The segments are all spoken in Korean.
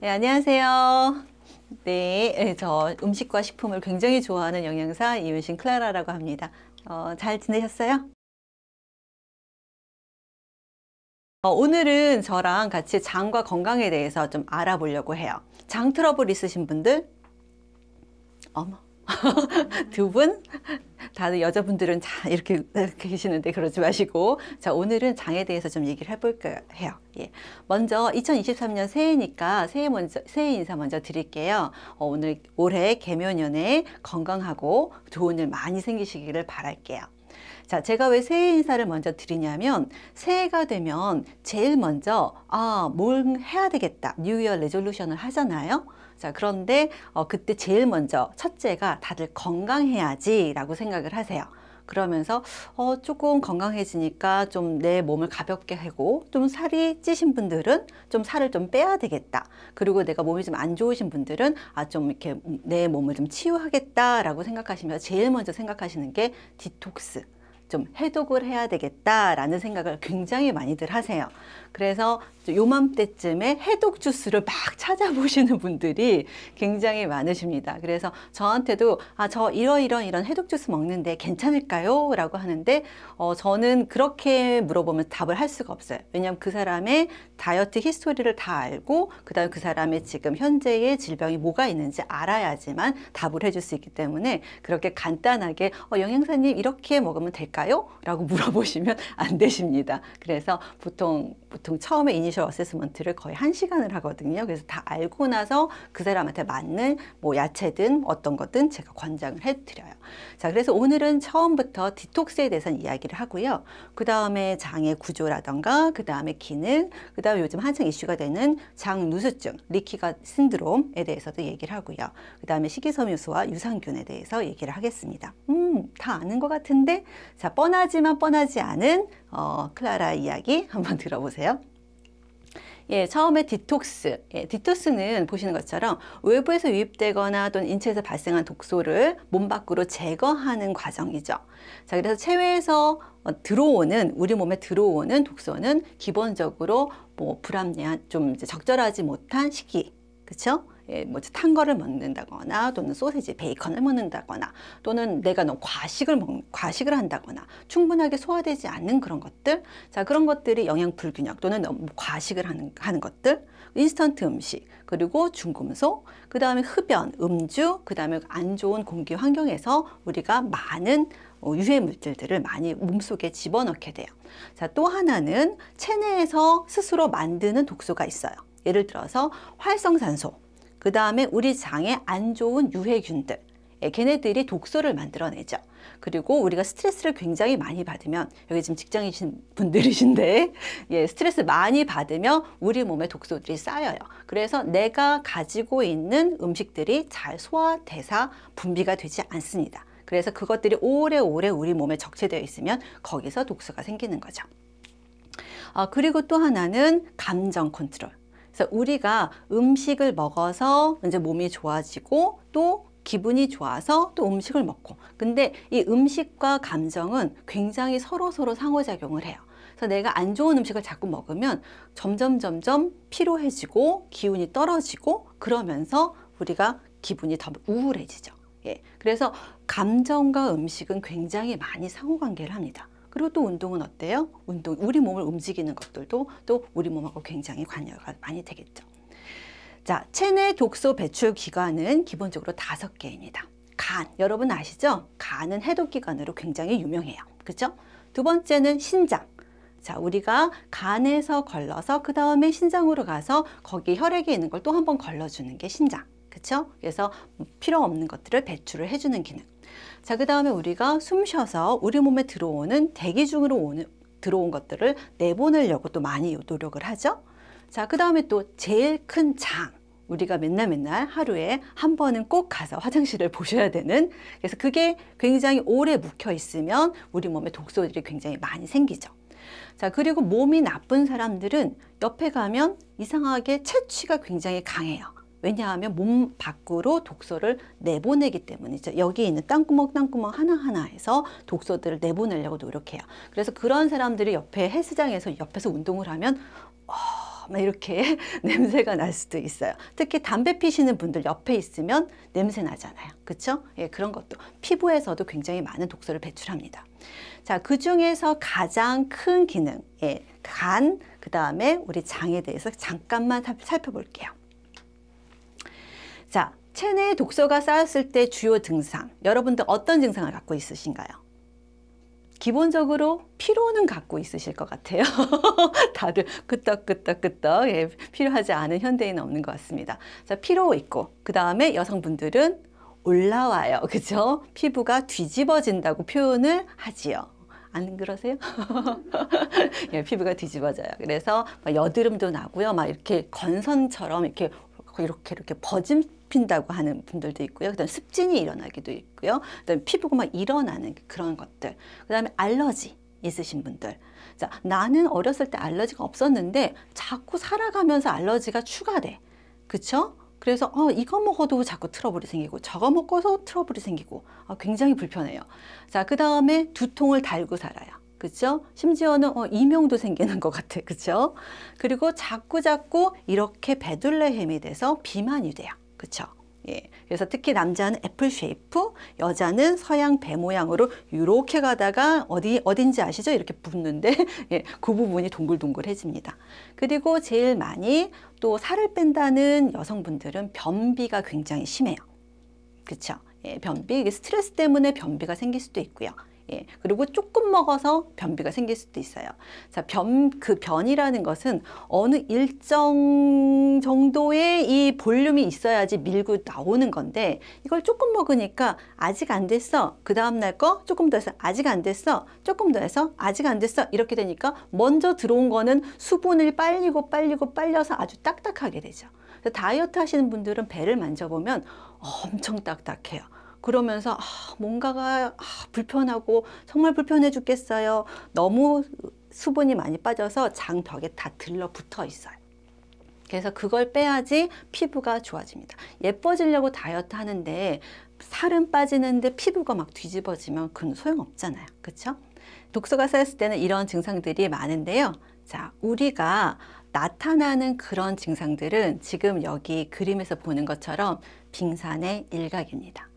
네, 안녕하세요. 네, 예, 저 음식과 식품을 굉장히 좋아하는 영양사 이윤신 클라라라고 합니다. 어, 잘 지내셨어요? 어, 오늘은 저랑 같이 장과 건강에 대해서 좀 알아보려고 해요. 장 트러블 있으신 분들? 어머, 두 분? 다들 여자분들은 자, 이렇게, 이렇게 계시는데 그러지 마시고 자 오늘은 장에 대해서 좀 얘기를 해볼까 해요. 예. 먼저 2023년 새해니까 새해 먼저 새해 인사 먼저 드릴게요. 어, 오늘 올해 개묘년에 건강하고 좋은 일 많이 생기시기를 바랄게요. 자, 제가 왜 새해 인사를 먼저 드리냐면 새해가 되면 제일 먼저 아, 뭘 해야 되겠다. 뉴 이어 레졸루션을 하잖아요. 자, 그런데 어, 그때 제일 먼저 첫째가 다들 건강해야지 라고 생각을 하세요. 그러면서 어, 조금 건강해지니까 좀 내 몸을 가볍게 하고 좀 살이 찌신 분들은 좀 살을 좀 빼야 되겠다. 그리고 내가 몸이 좀 안 좋으신 분들은 아 좀 이렇게 내 몸을 좀 치유하겠다라고 생각하시면 제일 먼저 생각하시는 게 디톡스. 좀 해독을 해야 되겠다라는 생각을 굉장히 많이들 하세요. 그래서 요맘때쯤에 해독 주스를 막 찾아보시는 분들이 굉장히 많으십니다. 그래서 저한테도 아, 저이러이러 이런 해독 주스 먹는데 괜찮을까요? 라고 하는데 어, 저는 그렇게 물어보면 답을 할 수가 없어요. 왜냐하면 그 사람의 다이어트 히스토리를 다 알고 그다음에 그 사람의 지금 현재의 질병이 뭐가 있는지 알아야지만 답을 해줄 수 있기 때문에 그렇게 간단하게 어, 영양사님 이렇게 먹으면 될까요? 라고 물어보시면 안 되십니다. 그래서 보통 보통 처음에 이니셜 디퍼셜 어세스먼트를 거의 한시간을 하거든요. 그래서 다 알고 나서 그 사람한테 맞는 뭐 야채든 어떤 것든 제가 권장을 해드려요. 자, 그래서 오늘은 처음부터 디톡스에 대해서 이야기를 하고요. 그 다음에 장의 구조라던가, 그 다음에 기능, 그 다음에 요즘 한창 이슈가 되는 장누수증, 리키가 신드롬에 대해서도 얘기를 하고요. 그 다음에 식이섬유소와 유산균에 대해서 얘기를 하겠습니다. 음, 다 아는 것 같은데? 자, 뻔하지만 뻔하지 않은 어, 클라라 이야기 한번 들어보세요. 예, 처음에 디톡스. 예, 디톡스는 보시는 것처럼 외부에서 유입되거나 또는 인체에서 발생한 독소를 몸 밖으로 제거하는 과정이죠. 자, 그래서 체외에서 어, 들어오는 우리 몸에 들어오는 독소는 기본적으로 뭐 불합리한 좀 이제 적절하지 못한 시기 그렇죠? 예, 뭐탄 거를 먹는다거나 또는 소세지, 베이컨을 먹는다거나 또는 내가 너무 과식을 먹 과식을 한다거나 충분하게 소화되지 않는 그런 것들 자 그런 것들이 영양 불균형 또는 너무 뭐 과식을 하는 하는 것들 인스턴트 음식 그리고 중금속 그 다음에 흡연, 음주 그 다음에 안 좋은 공기 환경에서 우리가 많은 어, 유해 물질들을 많이 몸속에 집어넣게 돼요. 자, 또 하나는 체내에서 스스로 만드는 독소가 있어요. 예를 들어서 활성산소, 그 다음에 우리 장에 안 좋은 유해균들 예, 걔네들이 독소를 만들어내죠. 그리고 우리가 스트레스를 굉장히 많이 받으면 여기 지금 직장이신 분들이신데 예, 스트레스 많이 받으면 우리 몸에 독소들이 쌓여요. 그래서 내가 가지고 있는 음식들이 잘 소화, 대사, 분비가 되지 않습니다. 그래서 그것들이 오래오래 우리 몸에 적체되어 있으면 거기서 독소가 생기는 거죠. 아, 그리고 또 하나는 감정 컨트롤. 그래서 우리가 음식을 먹어서 이제 몸이 좋아지고 또 기분이 좋아서 또 음식을 먹고 근데 이 음식과 감정은 굉장히 서로서로 서로 상호작용을 해요 그래서 내가 안 좋은 음식을 자꾸 먹으면 점점 점점 피로해지고 기운이 떨어지고 그러면서 우리가 기분이 더 우울해지죠 예, 그래서 감정과 음식은 굉장히 많이 상호관계를 합니다 그리고 또 운동은 어때요? 운동, 우리 몸을 움직이는 것들도 또 우리 몸하고 굉장히 관여가 많이 되겠죠. 자, 체내 독소 배출 기관은 기본적으로 다섯 개입니다. 간, 여러분 아시죠? 간은 해독 기관으로 굉장히 유명해요. 그죠두 번째는 신장. 자, 우리가 간에서 걸러서 그 다음에 신장으로 가서 거기 혈액이 있는 걸 또 한 번 걸러주는 게 신장. 그죠 그래서 필요 없는 것들을 배출을 해주는 기능. 자, 그 다음에 우리가 숨 쉬어서 우리 몸에 들어오는 대기 중으로 오는, 들어온 것들을 내보내려고 또 많이 노력을 하죠. 자, 그 다음에 또 제일 큰 장. 우리가 맨날 맨날 하루에 한 번은 꼭 가서 화장실을 보셔야 되는 그래서 그게 굉장히 오래 묵혀 있으면 우리 몸에 독소들이 굉장히 많이 생기죠. 자 그리고 몸이 나쁜 사람들은 옆에 가면 이상하게 체취가 굉장히 강해요. 왜냐하면 몸 밖으로 독소를 내보내기 때문이죠. 여기 있는 땅구멍 땅구멍 하나하나에서 독소들을 내보내려고 노력해요. 그래서 그런 사람들이 옆에 헬스장에서 옆에서 운동을 하면 어, 막 이렇게 냄새가 날 수도 있어요. 특히 담배 피시는 분들 옆에 있으면 냄새 나잖아요. 그렇죠? 예, 그런 것도 피부에서도 굉장히 많은 독소를 배출합니다. 자, 그 중에서 가장 큰 기능, 예, 간, 그 다음에 우리 장에 대해서 잠깐만 살펴볼게요. 자, 체내에 독소가 쌓였을 때 주요 증상, 여러분들 어떤 증상을 갖고 있으신가요? 기본적으로 피로는 갖고 있으실 것 같아요. 다들 끄떡끄떡끄떡 예, 필요하지 않은 현대인은 없는 것 같습니다. 자, 피로 있고 그 다음에 여성분들은 올라와요. 그죠? 피부가 뒤집어진다고 표현을 하지요. 안 그러세요? 예, 피부가 뒤집어져요. 그래서 여드름도 나고요. 막 이렇게 건선처럼 이렇게 이렇게 이렇게 버짐 핀다고 하는 분들도 있고요. 그다음 습진이 일어나기도 있고요. 그다음 피부가 막 일어나는 그런 것들. 그다음에 알러지 있으신 분들. 자, 나는 어렸을 때 알러지가 없었는데 자꾸 살아가면서 알러지가 추가돼. 그쵸? 그래서 어, 이거 먹어도 자꾸 트러블이 생기고 저거 먹고서 트러블이 생기고 어, 굉장히 불편해요. 자, 그 다음에 두통을 달고 살아요. 그죠? 심지어는 어, 이명도 생기는 것 같아. 그죠? 그리고 자꾸 자꾸 이렇게 베들레헴이 돼서 비만이 돼요. 그쵸? 예. 그래서 특히 남자는 애플 쉐이프, 여자는 서양 배 모양으로 이렇게 가다가 어디 어딘지 아시죠? 이렇게 붙는데 예, 그 부분이 동글동글해집니다. 그리고 제일 많이 또 살을 뺀다는 여성분들은 변비가 굉장히 심해요. 그쵸 예, 변비, 스트레스 때문에 변비가 생길 수도 있고요. 예, 그리고 조금 먹어서 변비가 생길 수도 있어요. 자, 변, 그 변이라는 것은 어느 일정 정도의 이 볼륨이 있어야지 밀고 나오는 건데 이걸 조금 먹으니까 아직 안 됐어. 그 다음날 거 조금 더 해서 아직 안 됐어. 조금 더 해서 아직 안 됐어. 이렇게 되니까 먼저 들어온 거는 수분을 빨리고 빨리고 빨려서 아주 딱딱하게 되죠. 다이어트 하시는 분들은 배를 만져보면 엄청 딱딱해요. 그러면서 아, 뭔가가 아, 불편하고 정말 불편해 죽겠어요. 너무 수분이 많이 빠져서 장 벽에 다 들러붙어 있어요. 그래서 그걸 빼야지 피부가 좋아집니다. 예뻐지려고 다이어트 하는데 살은 빠지는데 피부가 막 뒤집어지면 그건 소용없잖아요. 그렇죠? 독소가 쌓였을 때는 이런 증상들이 많은데요. 자, 우리가 나타나는 그런 증상들은 지금 여기 그림에서 보는 것처럼 빙산의 일각입니다.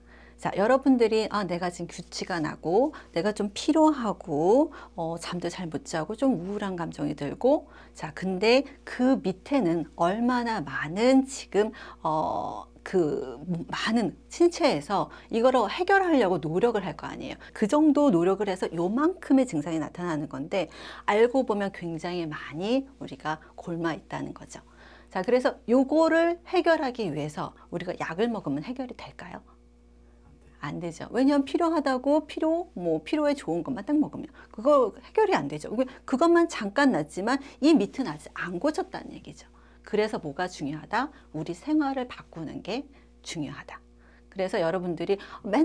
자, 여러분들이 아, 내가 지금 규칙이 나고 내가 좀 피로하고 어, 잠도 잘 못 자고 좀 우울한 감정이 들고 자, 근데 그 밑에는 얼마나 많은 지금 어, 그 많은 신체에서 이거를 해결하려고 노력을 할 거 아니에요. 그 정도 노력을 해서 요만큼의 증상이 나타나는 건데 알고 보면 굉장히 많이 우리가 골마 있다는 거죠. 자, 그래서 요거를 해결하기 위해서 우리가 약을 먹으면 해결이 될까요? 안 되죠. 왜냐하면 필요하다고 필요, 뭐 필요에 좋은 것만 딱 먹으면 그거 해결이 안 되죠. 그것만 잠깐 났지만 이 밑은 아직 안 고쳤다는 얘기죠. 그래서 뭐가 중요하다? 우리 생활을 바꾸는 게 중요하다. 그래서 여러분들이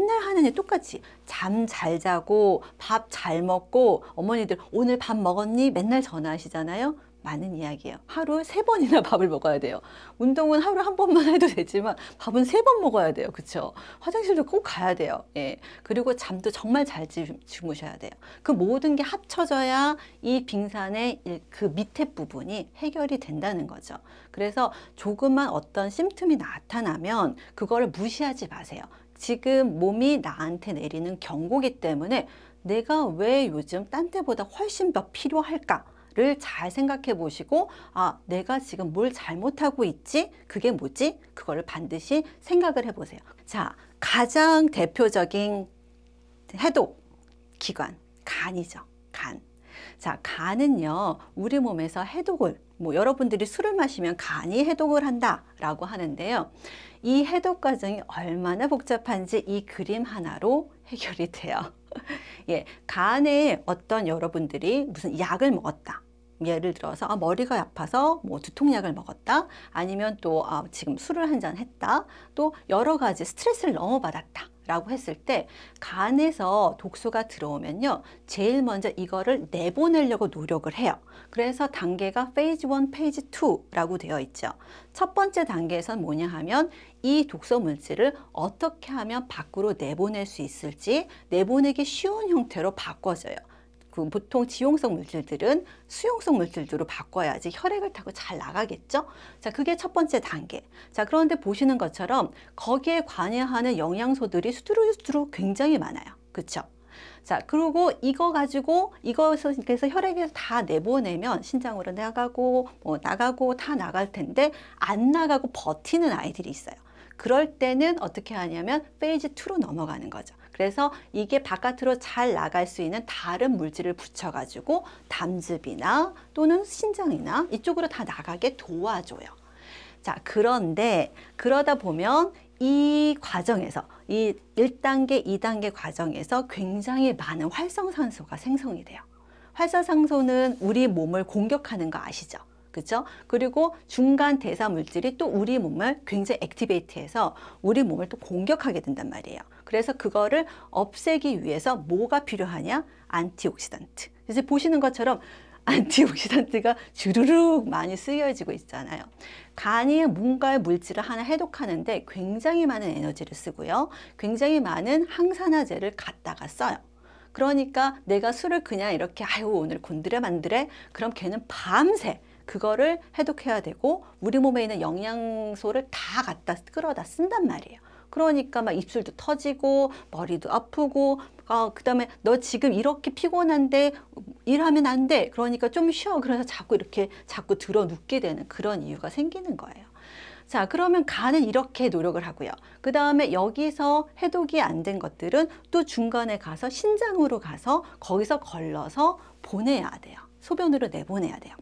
맨날 하는 일 똑같이 잠 잘 자고 밥 잘 먹고 어머니들 오늘 밥 먹었니? 맨날 전화하시잖아요. 많은 이야기예요. 하루 세 번이나 밥을 먹어야 돼요. 운동은 하루 에한 번만 해도 되지만 밥은 세 번 먹어야 돼요. 그렇죠? 화장실도 꼭 가야 돼요. 예. 그리고 잠도 정말 잘 주무셔야 돼요. 그 모든 게 합쳐져야 이 빙산의 그 밑에 부분이 해결이 된다는 거죠. 그래서 조금만 어떤 심틈이 나타나면 그거를 무시하지 마세요. 지금 몸이 나한테 내리는 경고기 때문에 내가 왜 요즘 딴 때보다 훨씬 더 필요할까? 를잘 생각해 보시고 아 내가 지금 뭘 잘못하고 있지 그게 뭐지 그거를 반드시 생각을 해 보세요 자 가장 대표적인 해독 기관 간이죠 간 자, 간은요, 우리 몸에서 해독을, 뭐 여러분들이 술을 마시면 간이 해독을 한다라고 하는데요. 이 해독 과정이 얼마나 복잡한지 이 그림 하나로 해결이 돼요. 예, 간에 어떤 여러분들이 무슨 약을 먹었다. 예를 들어서 아, 머리가 아파서 뭐 두통약을 먹었다 아니면 또 아, 지금 술을 한 잔 했다 또 여러 가지 스트레스를 너무 받았다 라고 했을 때 간에서 독소가 들어오면요. 제일 먼저 이거를 내보내려고 노력을 해요. 그래서 단계가 페이지 1, 페이지 2라고 되어 있죠. 첫 번째 단계에선 뭐냐 하면 이 독소 물질을 어떻게 하면 밖으로 내보낼 수 있을지 내보내기 쉬운 형태로 바꿔줘요. 그 보통 지용성 물질들은 수용성 물질들로 바꿔야지 혈액을 타고 잘 나가겠죠? 자, 그게 첫 번째 단계. 자, 그런데 보시는 것처럼 거기에 관여하는 영양소들이 수두룩수두룩 굉장히 많아요. 그쵸 자, 그리고 이거 가지고 이것을 그래서 혈액에서 다 내보내면 신장으로 나가고 뭐 나가고 다 나갈 텐데 안 나가고 버티는 아이들이 있어요. 그럴 때는 어떻게 하냐면 페이지 2로 넘어가는 거죠. 그래서 이게 바깥으로 잘 나갈 수 있는 다른 물질을 붙여가지고 담즙이나 또는 신장이나 이쪽으로 다 나가게 도와줘요. 자, 그런데 그러다 보면 이 과정에서 이 1단계, 2단계 과정에서 굉장히 많은 활성산소가 생성이 돼요. 활성산소는 우리 몸을 공격하는 거 아시죠? 그죠? 그리고 중간 대사 물질이 또 우리 몸을 굉장히 액티베이트해서 우리 몸을 또 공격하게 된단 말이에요. 그래서 그거를 없애기 위해서 뭐가 필요하냐? 안티옥시단트. 이제 보시는 것처럼 안티옥시단트가 주르륵 많이 쓰여지고 있잖아요. 간이 뭔가의 물질을 하나 해독하는데 굉장히 많은 에너지를 쓰고요. 굉장히 많은 항산화제를 갖다가 써요. 그러니까 내가 술을 그냥 이렇게 아유 오늘 곤드레 만드레 그럼 걔는 밤새 그거를 해독해야 되고 우리 몸에 있는 영양소를 다 갖다 끌어다 쓴단 말이에요. 그러니까 막 입술도 터지고 머리도 아프고 아, 그다음에 너 지금 이렇게 피곤한데 일하면 안 돼. 그러니까 좀 쉬어. 그래서 자꾸 이렇게 자꾸 들어 눕게 되는 그런 이유가 생기는 거예요. 자 그러면 간은 이렇게 노력을 하고요. 그 다음에 여기서 해독이 안 된 것들은 또 중간에 가서 신장으로 가서 거기서 걸러서 보내야 돼요. 소변으로 내보내야 돼요.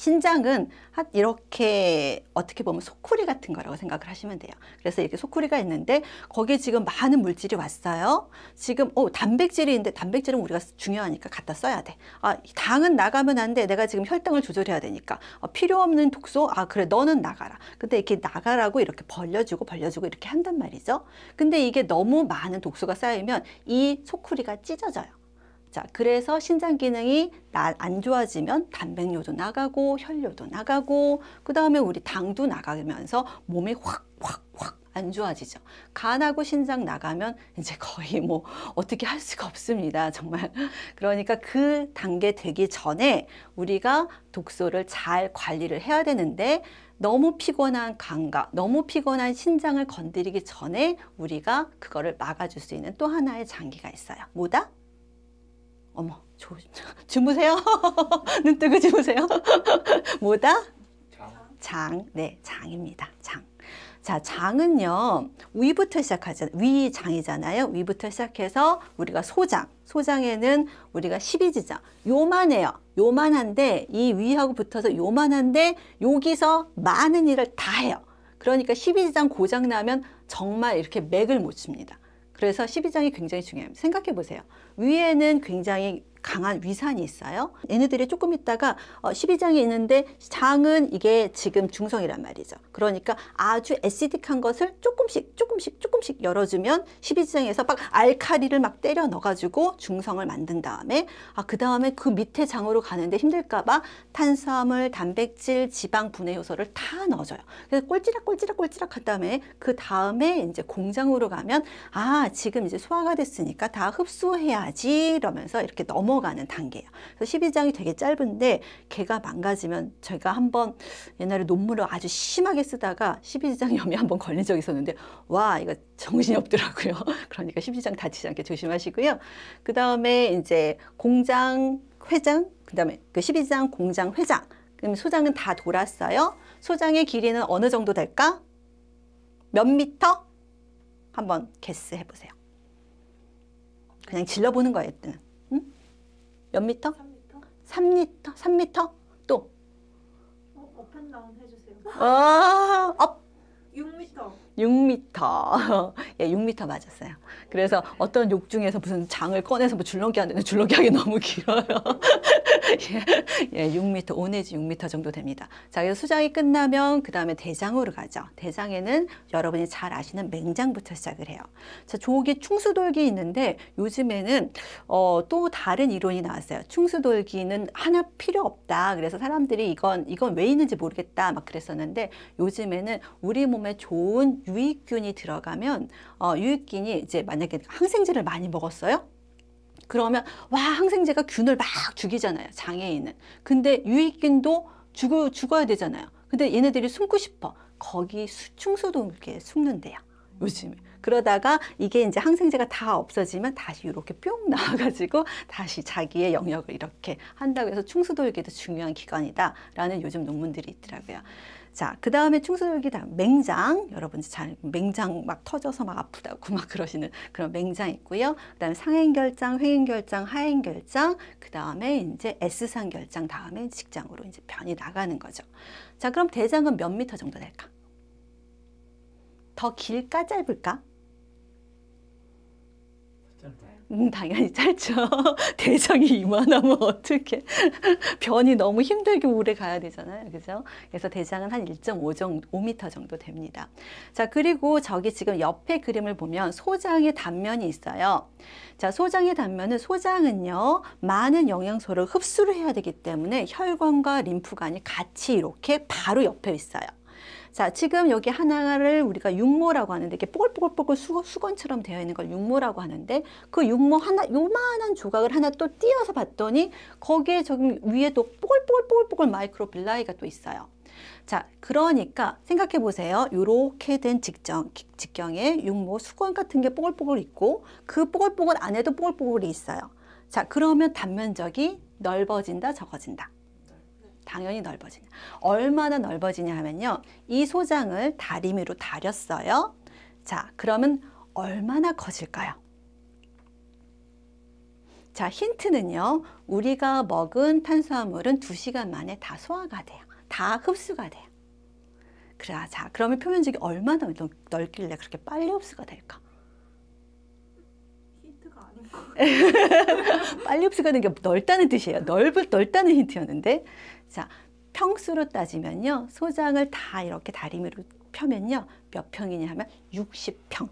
신장은 이렇게 어떻게 보면 소쿠리 같은 거라고 생각을 하시면 돼요. 그래서 이렇게 소쿠리가 있는데 거기에 지금 많은 물질이 왔어요. 지금 어, 단백질인데 단백질은 우리가 중요하니까 갖다 써야 돼. 아, 당은 나가면 안 돼. 내가 지금 혈당을 조절해야 되니까. 아, 필요 없는 독소? 아 그래 너는 나가라. 근데 이렇게 나가라고 이렇게 벌려주고 벌려주고 이렇게 한단 말이죠. 근데 이게 너무 많은 독소가 쌓이면 이 소쿠리가 찢어져요. 자, 그래서 신장 기능이 안 좋아지면 단백뇨도 나가고 혈뇨도 나가고 그 다음에 우리 당도 나가면서 몸이 확 확 확 안 좋아지죠. 간하고 신장 나가면 이제 거의 뭐 어떻게 할 수가 없습니다. 정말. 그러니까 그 단계 되기 전에 우리가 독소를 잘 관리를 해야 되는데 너무 피곤한 간과 너무 피곤한 신장을 건드리기 전에 우리가 그거를 막아줄 수 있는 또 하나의 장기가 있어요. 뭐다? 어머, 조, 주무세요. 눈 뜨고 주무세요. 뭐다? 장. 장. 네, 장입니다. 장. 자, 장은요, 위부터 시작하잖아요. 위장이잖아요. 위부터 시작해서 우리가 소장, 소장에는 우리가 십이지장, 요만해요. 요만한데, 이 위하고 붙어서 요만한데, 여기서 많은 일을 다 해요. 그러니까 십이지장 고장나면 정말 이렇게 맥을 못 칩니다. 그래서 12장이 굉장히 중요합니다. 생각해 보세요. 위에는 굉장히 강한 위산이 있어요. 얘네들이 조금 있다가 12장이 어, 있는데 장은 이게 지금 중성이란 말이죠. 그러니까 아주 에시틱한 것을 조금씩 조금씩 조금씩 열어주면 12장에서 막 알카리를 막 때려 넣어가지고 중성을 만든 다음에 아, 그 다음에 그 밑에 장으로 가는데 힘들까봐 탄수화물, 단백질, 지방 분해 효소를 다 넣어줘요. 그래서 꼴찌락 꼴찌락 꼴찌락 한 다음에 그 다음에 이제 공장으로 가면 아 지금 이제 소화가 됐으니까 다 흡수해야지 이러면서 이렇게 넘어 넘어가는 단계예요. 그래서 12장이 되게 짧은데 개가 망가지면 제가 한번 옛날에 논문을 아주 심하게 쓰다가 12장 염이 한번 걸린 적이 있었는데 와 이거 정신이 없더라고요. 그러니까 12장 다치지 않게 조심하시고요. 그 다음에 이제 공장 회장 그 다음에 그 12장 공장 회장 그럼 소장은 다 돌았어요. 소장의 길이는 어느 정도 될까? 몇 미터? 한번 개스 해보세요. 그냥 질러보는 거예요, 몇 미터? 3미터. 3미터? 3미터? 또? 어, 업앤다운 어, 해주세요. 어, 업. 6미터. 6미터. 예, 6미터 맞았어요. 그래서 어떤 욕 중에서 무슨 장을 꺼내서 뭐 줄넘기 하는데 줄넘기 하기 너무 길어요. 예, 예, 6미터, 5 내지 6미터 정도 됩니다. 자, 그래서 수장이 끝나면 그 다음에 대장으로 가죠. 대장에는 여러분이 잘 아시는 맹장부터 시작을 해요. 자, 조기 충수돌기 있는데 요즘에는 어, 또 다른 이론이 나왔어요. 충수돌기는 하나 필요 없다. 그래서 사람들이 이건, 이건 왜 있는지 모르겠다. 막 그랬었는데 요즘에는 우리 몸에 좋은 유익균이 들어가면 어, 유익균이 이제 만약에 항생제를 많이 먹었어요. 그러면 와 항생제가 균을 막 죽이잖아요. 장애인은. 근데 유익균도 죽어, 죽어야 되잖아요. 근데 얘네들이 숨고 싶어. 거기 충수도 이렇게 숨는데요. 요즘에. 그러다가 이게 이제 항생제가 다 없어지면 다시 이렇게 뿅 나와가지고 다시 자기의 영역을 이렇게 한다고 해서 충수도 이게 도 중요한 기관이다라는 요즘 논문들이 있더라고요. 자, 그 다음에 충수절기 다 맹장. 여러분 잘 맹장 막 터져서 막 아프다고 막 그러시는 그런 맹장 있고요. 그 다음에 상행결장, 회행결장, 하행결장. 그 다음에 이제 S상 결장 다음에 직장으로 이제 변이 나가는 거죠. 자, 그럼 대장은 몇 미터 정도 될까? 더 길까 짧을까? 음, 당연히 짧죠. 대장이 이만하면 어떻게 변이 너무 힘들게 오래 가야 되잖아요. 그죠? 그래서 대장은 한1.5 정도, 5m 정도 됩니다. 자, 그리고 저기 지금 옆에 그림을 보면 소장의 단면이 있어요. 자, 소장의 단면은 소장은요, 많은 영양소를 흡수를 해야 되기 때문에 혈관과 림프관이 같이 이렇게 바로 옆에 있어요. 자, 지금 여기 하나를 우리가 육모라고 하는데 이렇게 뽀글뽀글뽀글 수, 수건처럼 되어 있는 걸 육모라고 하는데 그 육모 하나 요만한 조각을 하나 또 띄어서 봤더니 거기에 저기 위에 또 뽀글뽀글뽀글뽀글 마이크로빌라이가 또 있어요. 자, 그러니까 생각해 보세요. 요렇게된직정 직경에 육모 수건 같은 게 뽀글뽀글 있고 그 뽀글뽀글 안에도 뽀글뽀글이 있어요. 자, 그러면 단면적이 넓어진다, 적어진다. 당연히 넓어지냐. 얼마나 넓어지냐 하면요. 이 소장을 다리미로 다렸어요. 자, 그러면 얼마나 커질까요? 자, 힌트는요. 우리가 먹은 탄수화물은 두시간 만에 다 소화가 돼요. 다 흡수가 돼요. 그래, 아, 자, 그러면 표면적이 얼마나 넓, 넓길래 그렇게 빨리 흡수가 될까? 빨리 흡수가 되는 게 넓다는 뜻이에요. 넓, 넓다는 힌트였는데. 자, 평수로 따지면요. 소장을 다 이렇게 다리미로 펴면요. 몇 평이냐 하면 60평.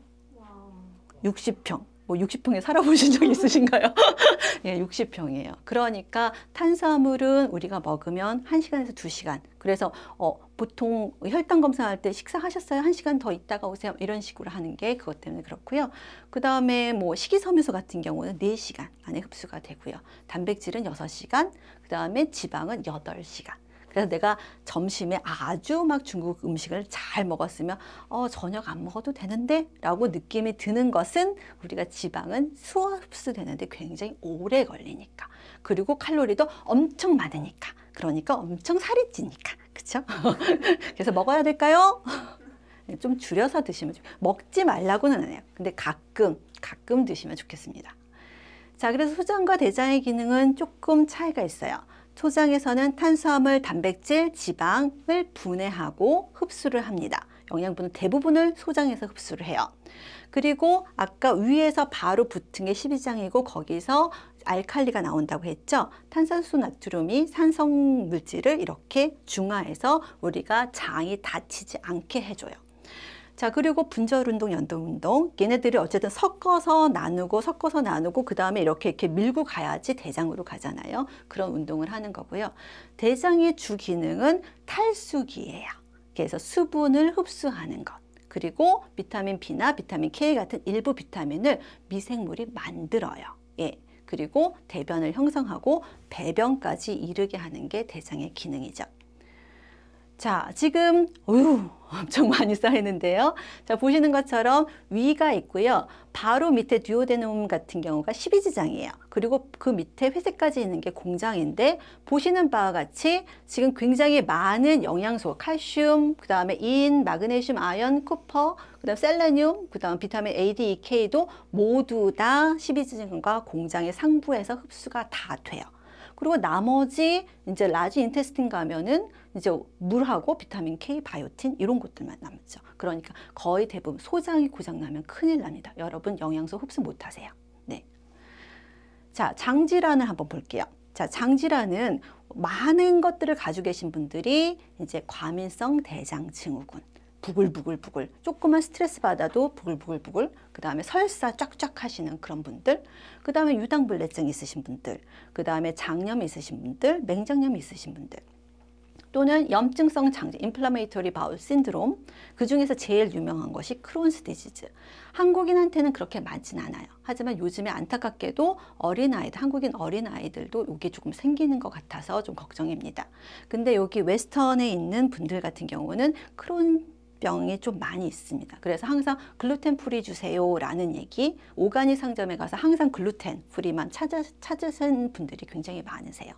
60평. 뭐 60평에 살아보신 적 있으신가요? 예, 60평이에요. 그러니까 탄수화물은 우리가 먹으면 1시간에서 2시간. 그래서 어, 보통 혈당 검사할 때 식사하셨어요? 한 시간 더 있다가 오세요. 이런 식으로 하는 게 그것 때문에 그렇고요. 그 다음에 뭐 식이섬유소 같은 경우는 네시간 안에 흡수가 되고요. 단백질은 여섯 시간그 다음에 지방은 여덟 시간 그래서 내가 점심에 아주 막 중국 음식을 잘 먹었으면 어 저녁 안 먹어도 되는데 라고 느낌이 드는 것은 우리가 지방은 수어 흡수되는데 굉장히 오래 걸리니까 그리고 칼로리도 엄청 많으니까 그러니까 엄청 살이 찌니까 그쵸? 그래서 먹어야 될까요? 좀 줄여서 드시면 좋 먹지 말라고는 안 해요. 근데 가끔, 가끔 드시면 좋겠습니다. 자, 그래서 소장과 대장의 기능은 조금 차이가 있어요. 소장에서는 탄수화물, 단백질, 지방을 분해하고 흡수를 합니다. 영양분은 대부분을 소장에서 흡수를 해요. 그리고 아까 위에서 바로 붙은 게 12장이고 거기서 알칼리가 나온다고 했죠. 탄산수 나트륨이 산성 물질을 이렇게 중화해서 우리가 장이 다치지 않게 해줘요. 자 그리고 분절운동, 연동운동 얘네들이 어쨌든 섞어서 나누고 섞어서 나누고 그 다음에 이렇게 이렇게 밀고 가야지 대장으로 가잖아요. 그런 운동을 하는 거고요. 대장의 주 기능은 탈수기예요. 그래서 수분을 흡수하는 것. 그리고 비타민 B나 비타민 K 같은 일부 비타민을 미생물이 만들어요. 예. 그리고 대변을 형성하고 배변까지 이르게 하는 게 대장의 기능이죠. 자, 지금 어휴, 엄청 많이 쌓이는데요. 자, 보시는 것처럼 위가 있고요. 바로 밑에 듀오데놈 같은 경우가 12지장이에요. 그리고 그 밑에 회색까지 있는 게 공장인데 보시는 바와 같이 지금 굉장히 많은 영양소, 칼슘, 그 다음에 인, 마그네슘, 아연, 쿠퍼, 그 다음 셀레늄, 그 다음 비타민 A, D, E, K도 모두 다 12지장과 공장의 상부에서 흡수가 다 돼요. 그리고 나머지 이제 라지 인테스틴 가면은 이제 물하고 비타민 K, 바이오틴 이런 것들만 남죠. 그러니까 거의 대부분 소장이 고장 나면 큰일 납니다. 여러분 영양소 흡수 못 하세요. 네. 자, 장질환을 한번 볼게요. 자, 장질환은 많은 것들을 가지고 계신 분들이 이제 과민성 대장 증후군 부글부글부글 조금만 스트레스 받아도 부글부글부글 그 다음에 설사 쫙쫙 하시는 그런 분들 그 다음에 유당불내증 있으신 분들 그 다음에 장염 있으신 분들 맹장염 있으신 분들 또는 염증성 장기 인플라메이토리 바울 신드롬 그 중에서 제일 유명한 것이 크론스 디지즈 한국인한테는 그렇게 많진 않아요 하지만 요즘에 안타깝게도 어린아이들 한국인 어린아이들도 이게 조금 생기는 것 같아서 좀 걱정입니다 근데 여기 웨스턴에 있는 분들 같은 경우는 크론 병이 좀 많이 있습니다. 그래서 항상 글루텐 프리 주세요라는 얘기, 오가니 상점에 가서 항상 글루텐 프리만 찾아, 찾으신 분들이 굉장히 많으세요.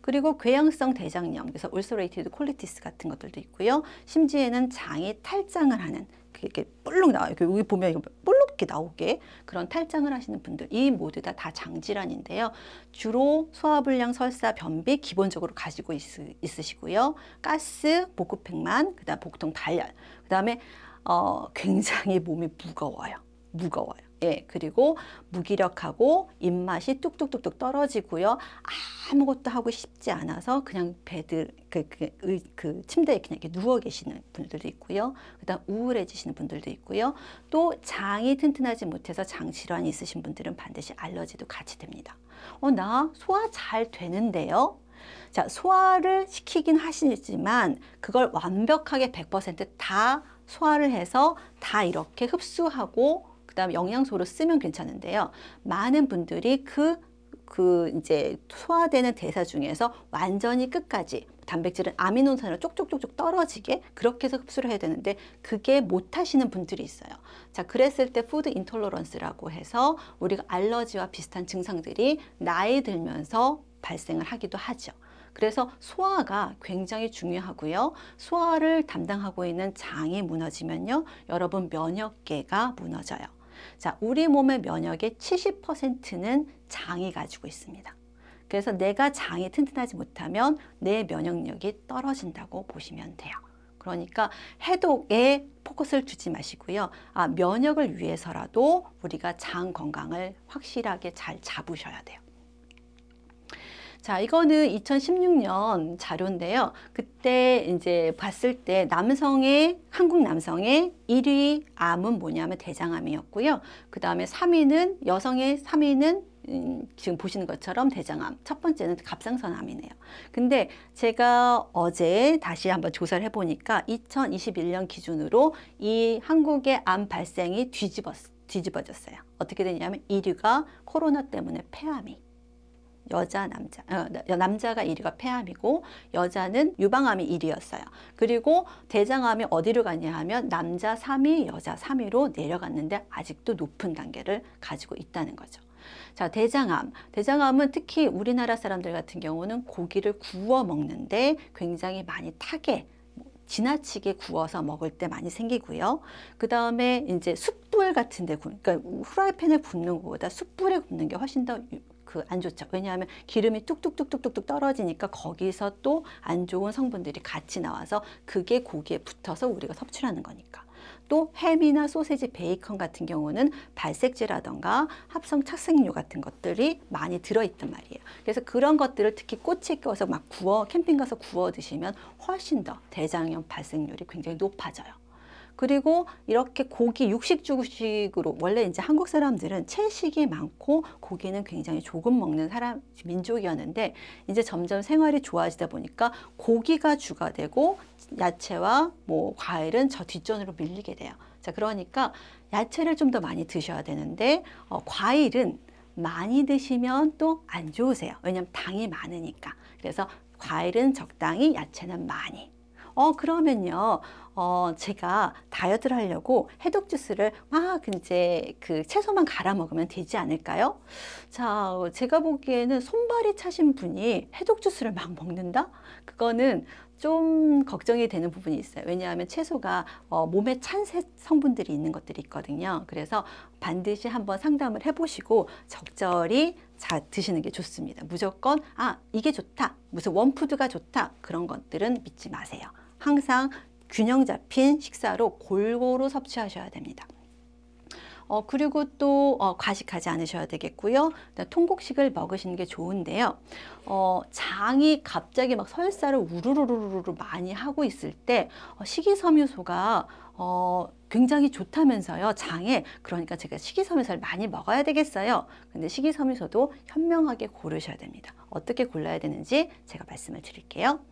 그리고 궤양성 대장염, 그래서 울서레이티드 콜리티스 같은 것들도 있고요. 심지에는 장이 탈장을 하는 이렇게 볼록 나와요. 여기 보면 이거 볼록게 나오게 그런 탈장을 하시는 분들 이 모두 다 다 장질환인데요. 주로 소화불량, 설사, 변비 기본적으로 가지고 있, 있으시고요. 가스, 복급팽만, 그다음 복통 발열, 그다음에 어, 굉장히 몸이 무거워요. 무거워요. 예, 그리고 무기력하고 입맛이 뚝뚝뚝뚝 떨어지고요. 아무것도 하고 싶지 않아서 그냥 배드 그, 그, 그, 그 침대에 그냥 이렇게 누워 계시는 분들도 있고요. 그다음 우울해지시는 분들도 있고요. 또 장이 튼튼하지 못해서 장 질환이 있으신 분들은 반드시 알러지도 같이 됩니다. 어, 나 소화 잘 되는데요. 자, 소화를 시키긴 하시지만 그걸 완벽하게 100%다 소화를 해서 다 이렇게 흡수하고 그다음 영양소로 쓰면 괜찮은데요. 많은 분들이 그그 그 이제 소화되는 대사 중에서 완전히 끝까지 단백질은 아미노산으로 쪽쪽쪽쪽 떨어지게 그렇게 해서 흡수를 해야 되는데 그게 못 하시는 분들이 있어요. 자, 그랬을 때 푸드 인톨러런스라고 해서 우리가 알러지와 비슷한 증상들이 나이 들면서 발생을 하기도 하죠. 그래서 소화가 굉장히 중요하고요. 소화를 담당하고 있는 장이 무너지면요. 여러분 면역계가 무너져요. 자, 우리 몸의 면역의 70%는 장이 가지고 있습니다. 그래서 내가 장이 튼튼하지 못하면 내 면역력이 떨어진다고 보시면 돼요. 그러니까 해독에 포커스를 두지 마시고요. 아, 면역을 위해서라도 우리가 장 건강을 확실하게 잘 잡으셔야 돼요. 자, 이거는 2016년 자료인데요. 그때 이제 봤을 때 남성의, 한국 남성의 1위 암은 뭐냐면 대장암이었고요. 그 다음에 3위는, 여성의 3위는 음, 지금 보시는 것처럼 대장암 첫 번째는 갑상선암이네요. 근데 제가 어제 다시 한번 조사를 해보니까 2021년 기준으로 이 한국의 암 발생이 뒤집었, 뒤집어졌어요. 어떻게 되냐면 1위가 코로나 때문에 폐암이 여자 남자 어, 남자가 1위가 폐암이고 여자는 유방암이 1위였어요. 그리고 대장암이 어디로 가냐 하면 남자 3위 여자 3위로 내려갔는데 아직도 높은 단계를 가지고 있다는 거죠. 자, 대장암. 대장암은 특히 우리나라 사람들 같은 경우는 고기를 구워 먹는데 굉장히 많이 타게 지나치게 구워서 먹을 때 많이 생기고요. 그 다음에 이제 숯불 같은 데 굽, 그러니까 후라이팬에 굽는 것보다 숯불에 굽는 게 훨씬 더 그안 좋죠. 왜냐하면 기름이 뚝뚝뚝뚝뚝 뚝 떨어지니까 거기서 또 안 좋은 성분들이 같이 나와서 그게 고기에 붙어서 우리가 섭취하는 거니까. 또 햄이나 소세지, 베이컨 같은 경우는 발색제라던가 합성 착색류 같은 것들이 많이 들어있단 말이에요. 그래서 그런 것들을 특히 꼬치에 껴서 막 구워 캠핑 가서 구워 드시면 훨씬 더 대장염 발생률이 굉장히 높아져요. 그리고 이렇게 고기 육식 주식으로 원래 이제 한국 사람들은 채식이 많고 고기는 굉장히 조금 먹는 사람 민족이었는데 이제 점점 생활이 좋아지다 보니까 고기가 주가 되고 야채와 뭐 과일은 저 뒷전으로 밀리게 돼요. 자 그러니까 야채를 좀 더 많이 드셔야 되는데 어, 과일은 많이 드시면 또 안 좋으세요. 왜냐면 당이 많으니까. 그래서 과일은 적당히, 야채는 많이. 어 그러면요 어, 제가 다이어트를 하려고 해독 주스를 막 이제 그 채소만 갈아 먹으면 되지 않을까요? 자, 제가 보기에는 손발이 차신 분이 해독 주스를 막 먹는다? 그거는 좀 걱정이 되는 부분이 있어요. 왜냐하면 채소가 어, 몸에 찬 성분들이 있는 것들이 있거든요. 그래서 반드시 한번 상담을 해보시고 적절히 자, 드시는 게 좋습니다. 무조건 아 이게 좋다, 무슨 원푸드가 좋다 그런 것들은 믿지 마세요. 항상 균형 잡힌 식사로 골고루 섭취하셔야 됩니다. 어, 그리고 또 어, 과식하지 않으셔야 되겠고요. 통곡식을 먹으시는 게 좋은데요. 어, 장이 갑자기 막 설사를 우르르르르 많이 하고 있을 때 어, 식이섬유소가 어, 굉장히 좋다면서요. 장에 그러니까 제가 식이섬유소를 많이 먹어야 되겠어요. 근데 식이섬유소도 현명하게 고르셔야 됩니다. 어떻게 골라야 되는지 제가 말씀을 드릴게요.